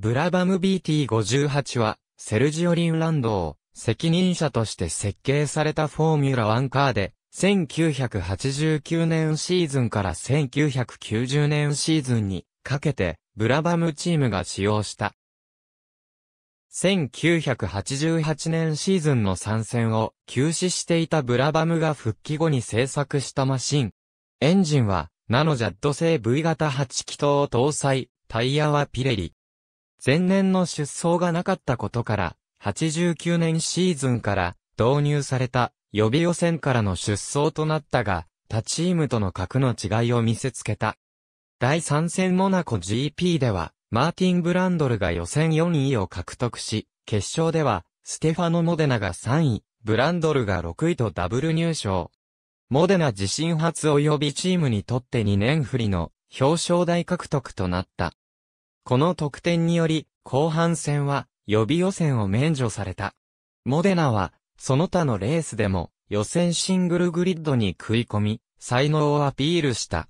ブラバム BT58 は、セルジオ・リンランドを責任者として設計されたフォーミュラ1カーで、1989年シーズンから1990年シーズンにかけて、ブラバムチームが使用した。1988年シーズンの参戦を休止していたブラバムが復帰後に製作したマシン。エンジンは、ナノジャッド製 V 型8気筒を搭載、タイヤはピレリ。前年の出走がなかったことから、89年シーズンから導入された予備予選からの出走となったが、他チームとの格の違いを見せつけた。第3戦モナコ GP では、マーティン・ブランドルが予選4位を獲得し、決勝では、ステファノ・モデナが3位、ブランドルが6位とダブル入賞。モデナ自身初及びチームにとって2年振りの表彰台獲得となった。この得点により、後半戦は予備予選を免除された。モデナは、その他のレースでも予選シングルグリッドに食い込み、才能をアピールした。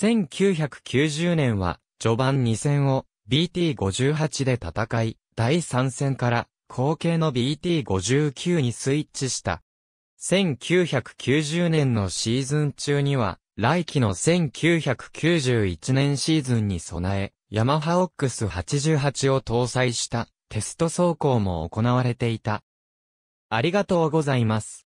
1990年は、序盤2戦を BT58 で戦い、第3戦から後継の BT59 にスイッチした。1990年のシーズン中には、来季の1991年シーズンに備え、ヤマハオックス88を搭載したテスト走行も行われていた。ありがとうございます。